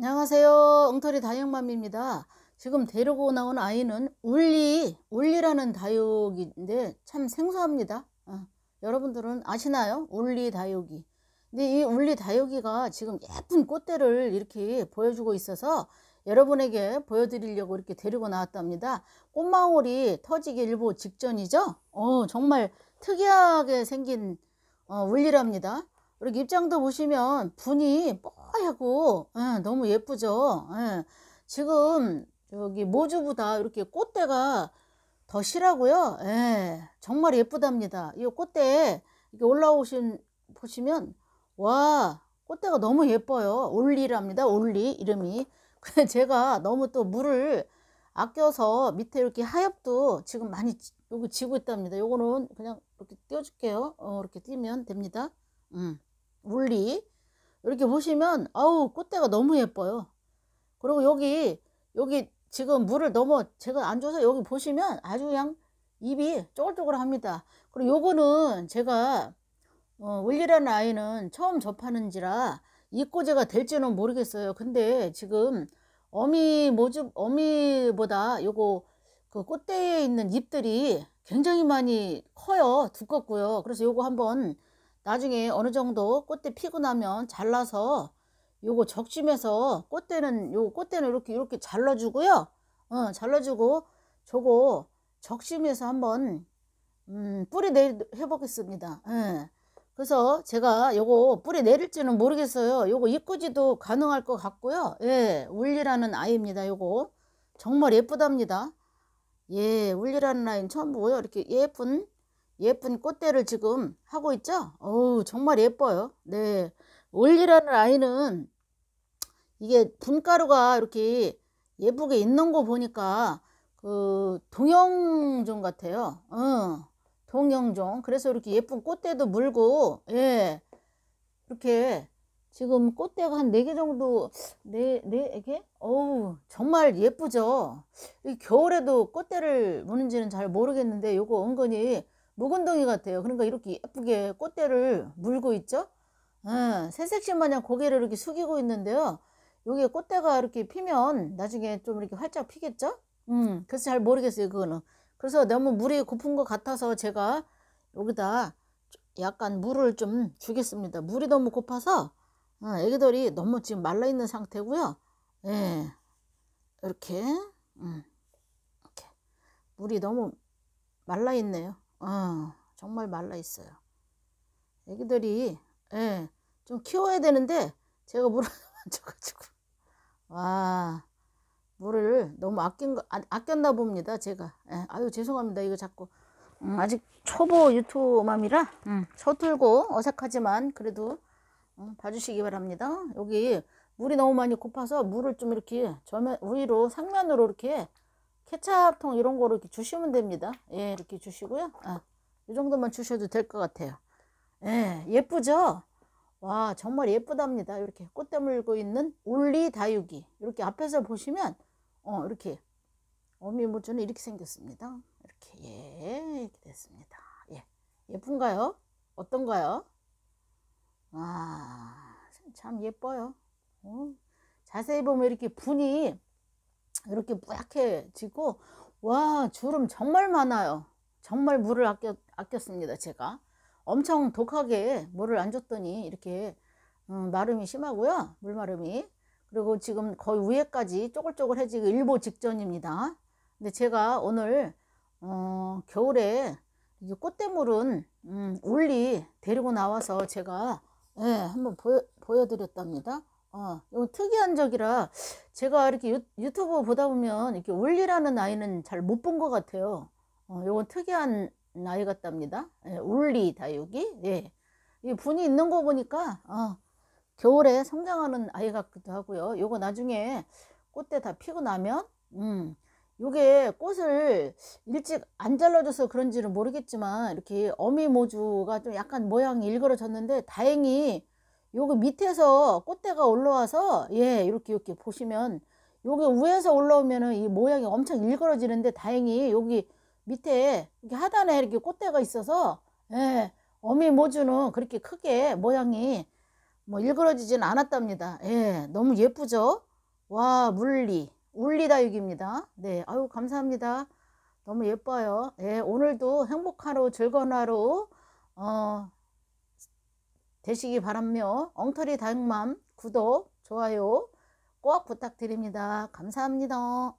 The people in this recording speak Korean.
안녕하세요. 엉터리 다육맘입니다. 지금 데리고 나온 아이는 울리, 울리라는 다육인데 참 생소합니다. 아, 여러분들은 아시나요? 울리 다육이. 근데 이 울리 다육이가 지금 예쁜 꽃대를 이렇게 보여주고 있어서 여러분에게 보여드리려고 이렇게 데리고 나왔답니다. 꽃망울이 터지기 일보 직전이죠? 어, 정말 특이하게 생긴 어, 울리랍니다. 그리고 입장도 보시면 분이 뽀얗고 에, 예, 너무 예쁘죠? 예. 지금 여기 모주보다 이렇게 꽃대가 더 실하고요. 예. 정말 예쁘답니다. 이꽃대이게 올라오신 보시면 와 꽃대가 너무 예뻐요. 올리랍니다. 올리 이름이. 근데 제가 너무 또 물을 아껴서 밑에 이렇게 하엽도 지금 많이 여기 지고 있답니다. 요거는 그냥 이렇게 띄워줄게요. 어, 이렇게 띄면 됩니다. 음, 울리. 이렇게 보시면 아우 꽃대가 너무 예뻐요 그리고 여기 여기 지금 물을 너무 제가 안 줘서 여기 보시면 아주 그냥 잎이 쪼글쪼글합니다 그리고 요거는 제가 어, 울리라는 아이는 처음 접하는지라 입꼬제가 될지는 모르겠어요 근데 지금 어미 모집 어미보다 요거 그 꽃대에 있는 잎들이 굉장히 많이 커요 두껍고요 그래서 요거 한번 나중에 어느 정도 꽃대 피고 나면 잘라서 요거 적심해서 꽃대는 요 꽃대는 이렇게 이렇게 잘라주고요. 어, 잘라주고 저거 적심해서 한번 음, 뿌리 내 해보겠습니다. 예. 그래서 제가 요거 뿌리 내릴지는 모르겠어요. 요거 이꼬지도 가능할 것 같고요. 예, 울리라는 아이입니다. 요거 정말 예쁘답니다. 예, 울리라는 아이는 처음 보고요. 이렇게 예쁜 예쁜 꽃대를 지금 하고 있죠? 어우, 정말 예뻐요. 네. 올리라는 아이는 이게 분가루가 이렇게 예쁘게 있는 거 보니까 그 동영종 같아요. 어, 동영종. 그래서 이렇게 예쁜 꽃대도 물고, 예. 이렇게 지금 꽃대가 한 4개 정도, 4, 4개? 어우, 정말 예쁘죠? 겨울에도 꽃대를 무는지는 잘 모르겠는데, 요거 은근히 묵은둥이 같아요. 그러니까 이렇게 예쁘게 꽃대를 물고 있죠. 예, 새색신 마냥 고개를 이렇게 숙이고 있는데요. 여기 꽃대가 이렇게 피면 나중에 좀 이렇게 활짝 피겠죠? 음, 그래서 잘 모르겠어요, 그거는. 그래서 너무 물이 고픈 것 같아서 제가 여기다 약간 물을 좀 주겠습니다. 물이 너무 고파서 어, 애기들이 너무 지금 말라있는 상태고요. 예, 이렇게, 음, 이렇게. 물이 너무 말라있네요. 어, 정말 말라 있어요. 애기들이 예, 좀 키워야 되는데 제가 물을 만져가지고 와 물을 너무 아낀 거 아, 아꼈나 봅니다 제가 예, 아유 죄송합니다 이거 자꾸 음, 아직 초보 유튜맘이라 음, 서툴고 어색하지만 그래도 음, 봐주시기 바랍니다 여기 물이 너무 많이 고파서 물을 좀 이렇게 저면 위로 상면으로 이렇게 케찹통 이런 거로 이렇게 주시면 됩니다. 예, 이렇게 주시고요. 아, 이 정도만 주셔도 될 것 같아요. 예, 예쁘죠? 와, 정말 예쁘답니다. 이렇게 꽃대 물고 있는 올리 다육이. 이렇게 앞에서 보시면, 어, 이렇게 어미모주는 이렇게 생겼습니다. 이렇게, 예, 이렇게 됐습니다. 예. 예쁜가요? 어떤가요? 아, 참 예뻐요. 어? 자세히 보면 이렇게 분이 이렇게 뿌얗게지고와 주름 정말 많아요 정말 물을 아껴, 아꼈습니다 제가 엄청 독하게 물을 안 줬더니 이렇게 음, 마름이 심하고요 물마름이 그리고 지금 거의 위에까지 쪼글쪼글해지고 일보 직전입니다 근데 제가 오늘 어, 겨울에 이 꽃대물은 음, 울리 데리고 나와서 제가 예, 한번 보여, 보여드렸답니다 어, 이건 특이한 적이라 제가 이렇게 유, 튜브 보다 보면 이렇게 울리라는 아이는 잘 못 본 것 같아요. 이건 어, 특이한 아이 같답니다. 예, 울리 다육이. 예. 이 분이 있는 거 보니까 어, 겨울에 성장하는 아이 같기도 하고요. 요거 나중에 꽃대 다 피고 나면 음. 요게 꽃을 일찍 안 잘라줘서 그런지는 모르겠지만 이렇게 어미 모주가 좀 약간 모양이 일그러졌는데 다행히 여기 밑에서 꽃대가 올라와서 예 이렇게 이렇게 보시면 여기 위에서 올라오면은 이 모양이 엄청 일그러지는데 다행히 여기 밑에 이렇게 하단에 이렇게 꽃대가 있어서 예 어미 모주는 그렇게 크게 모양이 뭐 일그러지진 않았답니다. 예 너무 예쁘죠? 와 물리 울리다육입니다. 네 아유 감사합니다. 너무 예뻐요. 예 오늘도 행복하루 즐거운 하루 어 되시기 바라며 엉터리 다육맘 구독, 좋아요 꼭 부탁드립니다. 감사합니다.